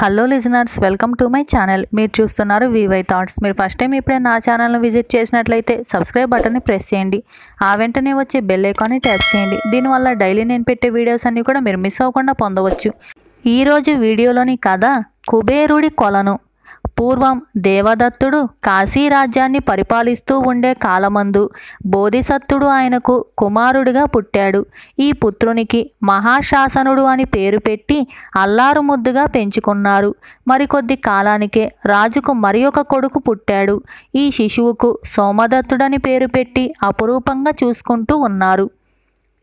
hello listeners welcome to my channel మీరు చూస్తున్నారు V Y thoughts మీరు ఫస్ట్ టైం ఇప్పుడే నా ఛానల్ను విజిట్ చేసినట్లయితే సబ్స్క్రైబ్ బటన్ని ప్రెస్ చేయండి ఆ వెంటనే వచ్చే బెల్ ఐకాన్ని ట్యాప్ చేయండి దీనివల్ల డైలీ నేను పెట్టే వీడియోస్ అన్నీ కూడా మీరు మిస్ అవ్వకుండా పొందవచ్చు ఈరోజు వీడియోలోని కథ కుబేరుడి కొలను పూర్వం దేవదత్తుడు కాశీరాజ్యాన్ని పరిపాలిస్తూ ఉండే కాలమందు బోధిసత్తుడు ఆయనకు కుమారుడిగా పుట్టాడు ఈ పుత్రునికి మహాశాసనుడు అని పేరు పెట్టి అల్లారు ముద్దుగా పెంచుకున్నారు మరికొద్ది కాలానికే రాజుకు మరి ఒక కొడుకు పుట్టాడు ఈ శిశువుకు సోమదత్తుడని పేరు పెట్టి అపురూపంగా చూసుకుంటూ ఉన్నారు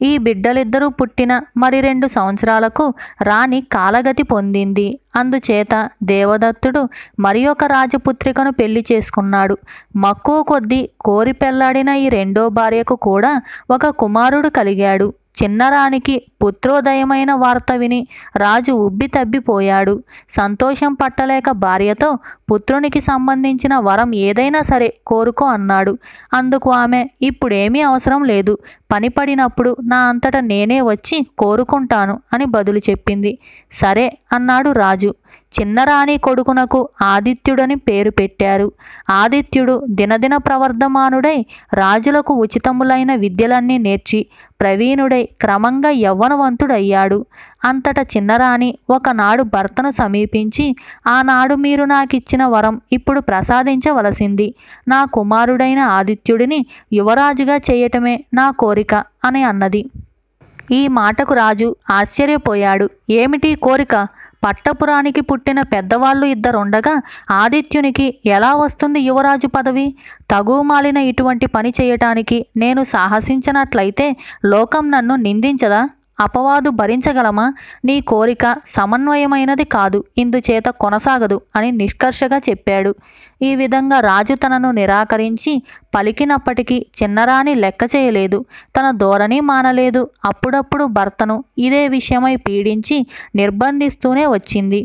ఈ బిడ్డలిద్దరూ పుట్టిన మరి రెండు సంవత్సరాలకు రాణి కాలగతి పొందింది అందుచేత దేవదత్తుడు మరి ఒక రాజపుత్రికను పెళ్లి చేసుకున్నాడు మక్కువ కొద్దీ కోరి పెళ్లాడిన ఈ రెండో భార్యకు కూడా ఒక కుమారుడు కలిగాడు చిన్నరానికి పుత్రోదయమైన వార్త విని రాజు ఉబ్బి తబ్బిపోయాడు సంతోషం పట్టలేక భార్యతో పుత్రునికి సంబంధించిన వరం ఏదైనా సరే కోరుకో అన్నాడు అందుకు ఆమె ఇప్పుడేమీ అవసరం లేదు పనిపడినప్పుడు నా అంతటా నేనే వచ్చి కోరుకుంటాను అని బదులు చెప్పింది సరే అన్నాడు రాజు చిన్నరాణి కొడుకునకు ఆదిత్యుడని పేరు పెట్టారు ఆదిత్యుడు దినదిన ప్రవర్ధమానుడై రాజులకు ఉచితములైన విద్యలన్నీ నేర్చి ప్రవీణుడై క్రమంగా యవ్వనవంతుడయ్యాడు అంతట చిన్నరాణి ఒకనాడు భర్తను సమీపించి ఆనాడు మీరు నాకిచ్చిన వరం ఇప్పుడు ప్రసాదించవలసింది నా కుమారుడైన ఆదిత్యుడిని యువరాజుగా చేయటమే నా కోరిక అని అన్నది ఈ మాటకు రాజు ఆశ్చర్యపోయాడు ఏమిటి కోరిక పట్టపురానికి పుట్టిన పెద్దవాళ్ళు ఇద్దరుండగా ఆదిత్యునికి ఎలా వస్తుంది యువరాజు పదవి తగుమాలిన ఇటువంటి పని చేయటానికి నేను సాహసించినట్లయితే లోకం నన్ను నిందించదా అపవాదు భరించగలమా నీ కోరిక సమన్వయమైనది కాదు ఇందుచేత కొనసాగదు అని నిష్కర్షగా చెప్పాడు ఈ విధంగా రాజు తనను నిరాకరించి పలికినప్పటికీ చిన్నరాని లెక్క చేయలేదు తన ధోరణి మానలేదు అప్పుడప్పుడు భర్తను ఇదే విషయమై పీడించి నిర్బంధిస్తూనే వచ్చింది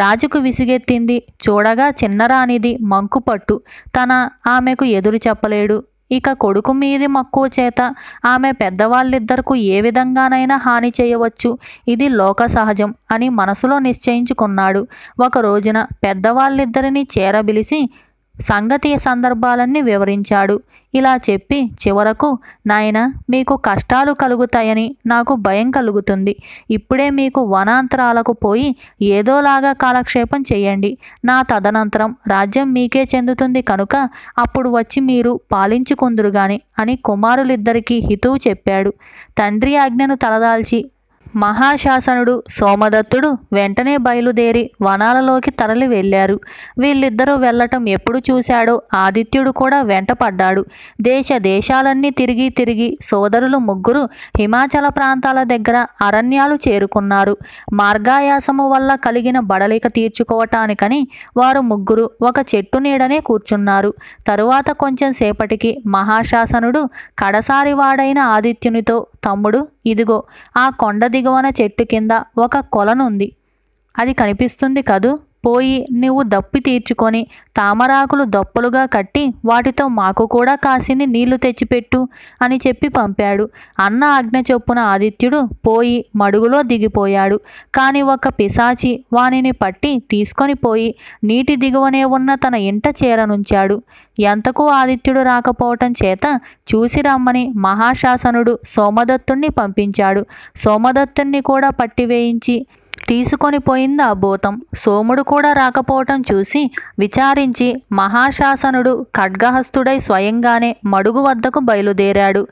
రాజుకు విసిగెత్తింది చూడగా చిన్నరానిది మంకుపట్టు తన ఆమెకు ఎదురు చెప్పలేడు ఇక కొడుకు మీది మక్కువ చేత ఆమె పెద్దవాళ్ళిద్దరకు ఏ విధంగానైనా హాని చేయవచ్చు ఇది లోక సహజం అని మనసులో నిశ్చయించుకున్నాడు ఒక రోజున పెద్దవాళ్ళిద్దరినీ చేరబిలిసి సంగతి సందర్భాలన్నీ వివరించాడు ఇలా చెప్పి చివరకు నాయన మీకు కష్టాలు కలుగుతాయని నాకు భయం కలుగుతుంది ఇప్పుడే మీకు వనాంతరాలకు పోయి ఏదోలాగా కాలక్షేపం చేయండి నా తదనంతరం రాజ్యం మీకే చెందుతుంది కనుక అప్పుడు వచ్చి మీరు పాలించుకుందురుగాని అని కుమారులిద్దరికీ హితువు చెప్పాడు తండ్రి ఆజ్ఞను తలదాల్చి మహాశాసనుడు సోమదత్తుడు వెంటనే బయలుదేరి వనాలలోకి తరలి వెళ్ళారు వీళ్ళిద్దరూ వెళ్ళటం ఎప్పుడు చూశాడో ఆదిత్యుడు కూడా వెంటపడ్డాడు దేశ దేశాలన్నీ తిరిగి తిరిగి సోదరులు ముగ్గురు హిమాచల ప్రాంతాల దగ్గర అరణ్యాలు చేరుకున్నారు మార్గాయాసము వల్ల కలిగిన బడలిక తీర్చుకోవటానికని వారు ముగ్గురు ఒక చెట్టు నీడనే కూర్చున్నారు తరువాత కొంచెం సేపటికి మహాశాసనుడు కడసారివాడైన ఆదిత్యునితో తమ్ముడు ఇదిగో ఆ కొండ దిగువన చెట్టు కింద ఒక కొలనుంది అది కనిపిస్తుంది కదూ పోయి నువ్వు దప్పి తీర్చుకొని తామరాకులు దప్పలుగా కట్టి వాటితో మాకు కూడా కాసిని నీళ్లు తెచ్చిపెట్టు అని చెప్పి పంపాడు అన్న ఆజ్ఞ చొప్పున ఆదిత్యుడు పోయి మడుగులో దిగిపోయాడు కాని ఒక పిశాచి వానిని పట్టి తీసుకొని పోయి నీటి దిగువనే ఉన్న తన ఇంట చేరనుంచాడు ఎంతకు ఆదిత్యుడు రాకపోవటం చేత చూసి రమ్మని మహాశాసనుడు సోమదత్తుణ్ణి పంపించాడు సోమదత్తుణ్ణి కూడా పట్టివేయించి తీసుకొని పోయింది ఆ భూతం సోముడు కూడా రాకపోవటం చూసి విచారించి మహాశాసనుడు ఖడ్గహస్తుడై స్వయంగానే మడుగు వద్దకు బయలుదేరాడు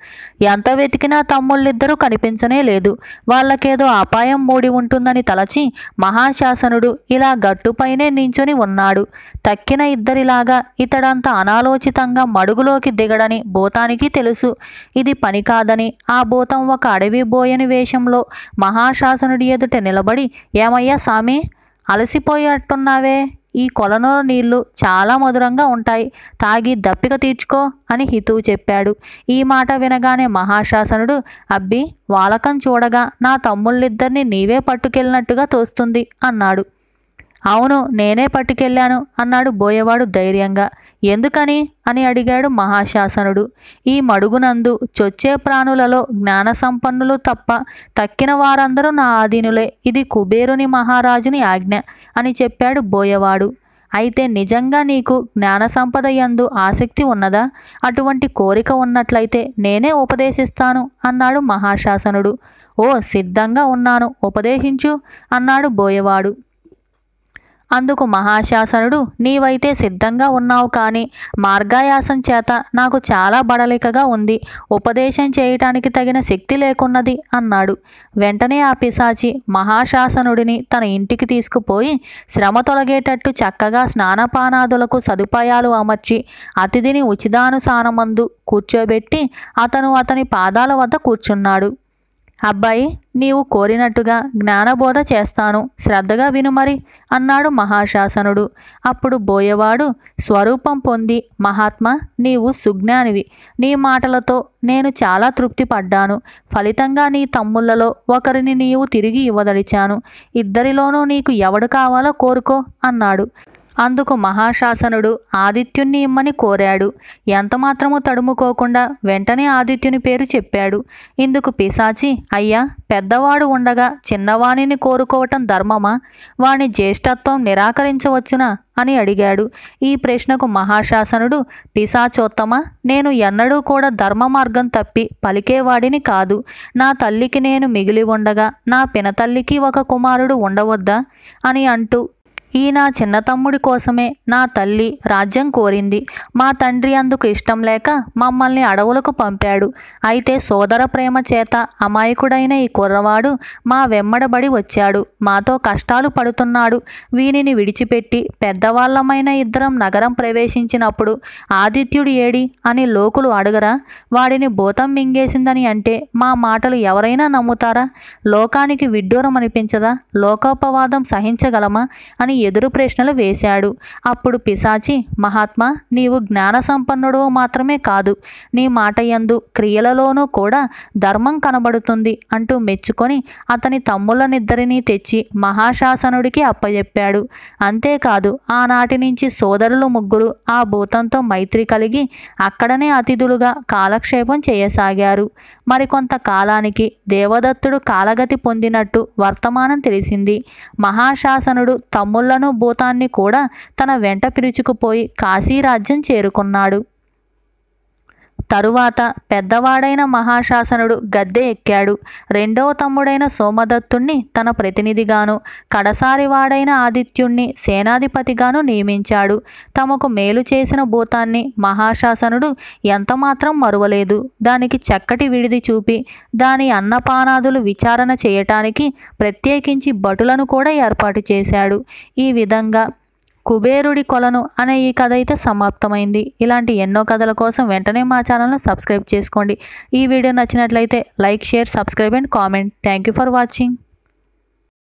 ఎంత వెతికినా తమ్ముళ్ళిద్దరూ కనిపించనే లేదు వాళ్ళకేదో అపాయం మూడి ఉంటుందని తలచి మహాశాసనుడు ఇలా గట్టుపైనే నించుని ఉన్నాడు తక్కిన ఇద్దరిలాగా ఇతడంత అనాలోచితంగా మడుగులోకి దిగడని భూతానికి తెలుసు ఇది పని కాదని ఆ భూతం ఒక అడవి బోయని వేషంలో మహాశాసనుడి ఎదుట నిలబడి ఏమయ్యా స్వామి అలసిపోయేట్టున్నావే ఈ కొలను నీళ్లు చాలా మధురంగా ఉంటాయి తాగి దప్పిక తీర్చుకో అని హితువు చెప్పాడు ఈ మాట వినగానే మహాశాసనుడు అబ్బి వాలకం చూడగా నా తమ్ముళ్ళిద్దరిని నీవే పట్టుకెళ్ళినట్టుగా తోస్తుంది అన్నాడు అవును నేనే పట్టుకెళ్ళాను అన్నాడు బోయవాడు ధైర్యంగా ఎందుకని అని అడిగాడు మహాశాసనుడు ఈ మడుగునందు చొచ్చే ప్రాణులలో జ్ఞాన సంపన్నులు తప్ప తక్కిన వారందరూ నా ఆధీనులే ఇది కుబేరుని మహారాజుని ఆజ్ఞ అని చెప్పాడు బోయవాడు అయితే నిజంగా నీకు జ్ఞాన సంపద యందు ఆసక్తి ఉన్నదా అటువంటి కోరిక ఉన్నట్లయితే నేనే ఉపదేశిస్తాను అన్నాడు మహాశాసనుడు ఓ సిద్ధంగా ఉన్నాను ఉపదేశించు అన్నాడు బోయవాడు అందుకు మహాశాసనుడు నీవైతే సిద్ధంగా ఉన్నావు కానీ మార్గాయాసం చేత నాకు చాలా బడలికగా ఉంది ఉపదేశం చేయటానికి తగిన శక్తి లేకున్నది అన్నాడు వెంటనే ఆ పిశాచి మహాశాసనుడిని తన ఇంటికి తీసుకుపోయి శ్రమ తొలగేటట్టు చక్కగా స్నానపానాదులకు సదుపాయాలు అమర్చి అతిథిని ఉచితానుసానమందు కూర్చోబెట్టి అతను అతని పాదాల వద్ద కూర్చున్నాడు అబ్బాయి నీవు కోరినట్టుగా జ్ఞానబోధ చేస్తాను శ్రద్ధగా విను మరి అన్నాడు మహాశాసనుడు అప్పుడు బోయవాడు స్వరూపం పొంది మహాత్మ నీవు సుజ్ఞానివి నీ మాటలతో నేను చాలా తృప్తి పడ్డాను ఫలితంగా నీ తమ్ముళ్లలో ఒకరిని నీవు తిరిగి ఇవ్వదలిచాను ఇద్దరిలోనూ నీకు ఎవడు కావాలో కోరుకో అన్నాడు అందుకు మహాశాసనుడు ఆదిత్యుణ్ణి ఇమ్మని కోరాడు ఎంతమాత్రము తడుముకోకుండా వెంటనే ఆదిత్యుని పేరు చెప్పాడు ఇందుకు పిశాచి అయ్యా పెద్దవాడు ఉండగా చిన్నవాణిని కోరుకోవటం ధర్మమా వాని జ్యేష్ఠత్వం నిరాకరించవచ్చునా అని అడిగాడు ఈ ప్రశ్నకు మహాశాసనుడు పిశాచోత్తమ నేను ఎన్నడూ కూడా ధర్మ మార్గం తప్పి పలికేవాడిని కాదు నా తల్లికి నేను మిగిలి ఉండగా నా పినతల్లికి ఒక కుమారుడు ఉండవద్దా అని అంటూ ఈ నా చిన్న తమ్ముడి కోసమే నా తల్లి రాజ్యం కోరింది మా తండ్రి అందుకు ఇష్టం లేక మమ్మల్ని అడవులకు పంపాడు అయితే సోదర ప్రేమ చేత అమాయకుడైన ఈ కుర్రవాడు మా వెమ్మడబడి వచ్చాడు మాతో కష్టాలు పడుతున్నాడు వీనిని విడిచిపెట్టి పెద్దవాళ్ళమైన ఇద్దరం నగరం ప్రవేశించినప్పుడు ఆదిత్యుడు ఏడి అని లోకులు అడగరా వాడిని భూతం మింగేసిందని అంటే మా మాటలు ఎవరైనా నమ్ముతారా లోకానికి విడ్డూరం అనిపించదా లోకోపవాదం సహించగలమా అని ఎదురు ప్రశ్నలు వేశాడు అప్పుడు పిశాచి మహాత్మా నీవు జ్ఞాన సంపన్నుడు మాత్రమే కాదు నీ మాట యందు క్రియలలోనూ కూడా ధర్మం కనబడుతుంది అంటూ మెచ్చుకొని అతని తమ్ములనిద్దరినీ తెచ్చి మహాశాసనుడికి అప్పజెప్పాడు అంతేకాదు ఆనాటి నుంచి సోదరులు ముగ్గురు ఆ భూతంతో మైత్రి కలిగి అక్కడనే అతిథులుగా కాలక్షేపం చేయసాగారు మరికొంత కాలానికి దేవదత్తుడు కాలగతి పొందినట్టు వర్తమానం తెలిసింది మహాశాసనుడు తమ్ముల రాజులను భూతాన్ని కూడా తన వెంట పిలుచుకుపోయి కాశీరాజ్యం చేరుకున్నాడు తరువాత పెద్దవాడైన మహాశాసనుడు గద్దె ఎక్కాడు రెండవ తమ్ముడైన సోమదత్తుణ్ణి తన ప్రతినిధిగాను కడసారివాడైన ఆదిత్యుణ్ణి సేనాధిపతిగాను నియమించాడు తమకు మేలు చేసిన భూతాన్ని మహాశాసనుడు ఎంతమాత్రం మరువలేదు దానికి చక్కటి విడిది చూపి దాని అన్నపానాదులు విచారణ చేయటానికి ప్రత్యేకించి భటులను కూడా ఏర్పాటు చేశాడు ఈ విధంగా కుబేరుడి కొలను అనే ఈ కథ అయితే సమాప్తమైంది ఇలాంటి ఎన్నో కథల కోసం వెంటనే మా ఛానల్ను సబ్స్క్రైబ్ చేసుకోండి ఈ వీడియో నచ్చినట్లయితే like share subscribe and comment thank you for watching